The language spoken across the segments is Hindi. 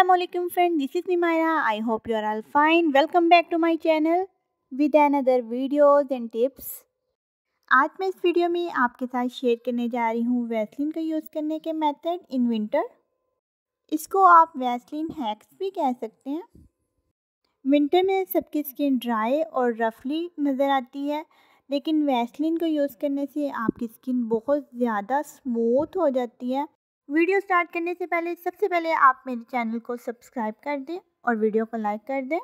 Assalamualaikum friend this is Nimaira I hope you are all fine welcome back to my channel with another videos and tips आज मैं इस वीडियो में आपके साथ शेयर करने जा रही हूँ वैसलिन का यूज़ करने के मेथड इन विंटर इसको आप वैसलिन हैक्स भी कह सकते हैं विंटर में सबकी स्किन ड्राई और रफली नज़र आती है लेकिन वैसलिन को यूज़ करने से आपकी स्किन बहुत ज़्यादा स्मूथ हो जाती है वीडियो स्टार्ट करने से पहले सबसे पहले आप मेरे चैनल को सब्सक्राइब कर दें और वीडियो को लाइक कर दें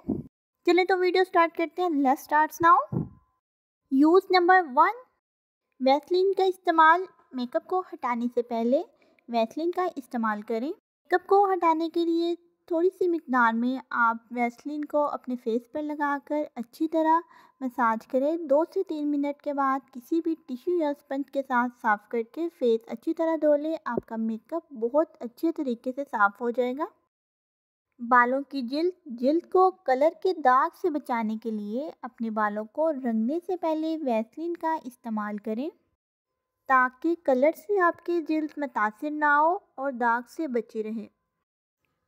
चलें तो वीडियो स्टार्ट करते हैं let's start now use number one Vaseline का इस्तेमाल मेकअप को हटाने से पहले वैसलिन का इस्तेमाल करें मेकअप को हटाने के लिए थोड़ी सी मकदार में आप वैसलिन को अपने फेस पर लगाकर अच्छी तरह मसाज करें दो से तीन मिनट के बाद किसी भी टिश्यू या स्पंज के साथ साफ़ करके फेस अच्छी तरह धो लें आपका मेकअप बहुत अच्छे तरीके से साफ़ हो जाएगा बालों की जिल्द जिल्द को कलर के दाग से बचाने के लिए अपने बालों को रंगने से पहले वैसलिन का इस्तेमाल करें ताकि कलर से आपकी जिल्द मुतासर ना हो और दाग से बची रहे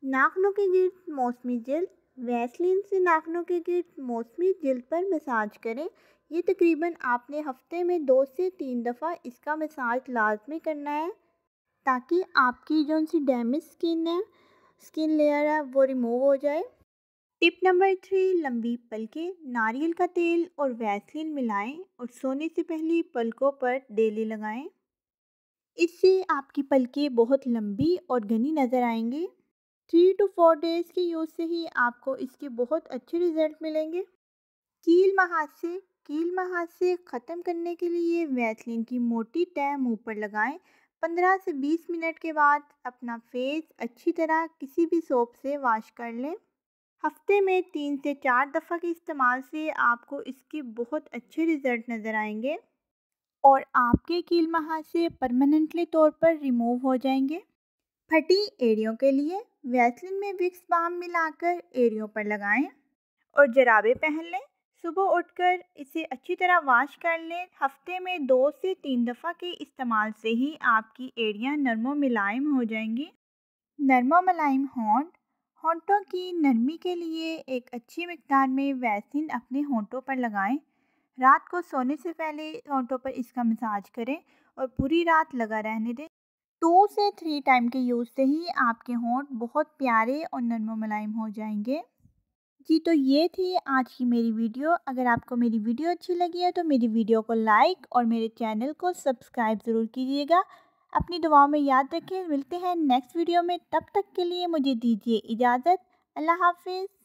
नाखनों के गिर्द मौसमी जल्द वैसलिन से नाखनों के गिर्द मौसमी जल्द पर मसाज करें ये तकरीबन आपने हफ्ते में दो से तीन दफ़ा इसका मसाज लाजमी करना है ताकि आपकी जो सी डैमेज स्किन है स्किन लेयर है वो रिमूव हो जाए टिप नंबर थ्री लंबी पलके नारियल का तेल और वैसलिन मिलाएं और सोने से पहले पलकों पर डेली लगाएं इससे आपकी पलकें बहुत लंबी और घनी नज़र आएंगी थ्री टू फोर डेज़ के यूज़ से ही आपको इसके बहुत अच्छे रिज़ल्ट मिलेंगे कील महासे कील महासे ख़त्म करने के लिए वैसलिन की मोटी तय मुंह पर लगाएं 15 से 20 मिनट के बाद अपना फेस अच्छी तरह किसी भी सोप से वॉश कर लें हफ्ते में तीन से चार दफ़ा के इस्तेमाल से आपको इसके बहुत अच्छे रिज़ल्ट नज़र आएंगे और आपके कील महासे परमानेंटली तौर पर रिमूव हो जाएंगे फटी एड़ियों के लिए वैसलिन में विक्स बाम मिलाकर एरियों पर लगाएं और जराबे पहन लें सुबह उठकर इसे अच्छी तरह वॉश कर लें हफ्ते में दो से तीन दफ़ा के इस्तेमाल से ही आपकी एड़ियाँ नरमो मुलायम हो जाएंगी नरमो मुलायम होंठ होंठों की नरमी के लिए एक अच्छी मकदार में वैसिन अपने होंठों पर लगाएं रात को सोने से पहले होंठों पर इसका मसाज करें और पूरी रात लगा रहने दें टू से थ्री टाइम के यूज़ से ही आपके होंठ बहुत प्यारे और नरम मुलायम हो जाएंगे जी तो ये थी आज की मेरी वीडियो अगर आपको मेरी वीडियो अच्छी लगी है तो मेरी वीडियो को लाइक और मेरे चैनल को सब्सक्राइब ज़रूर कीजिएगा अपनी दुआओं में याद रखें मिलते हैं नेक्स्ट वीडियो में तब तक के लिए मुझे दीजिए इजाज़त अल्लाह हाफिज़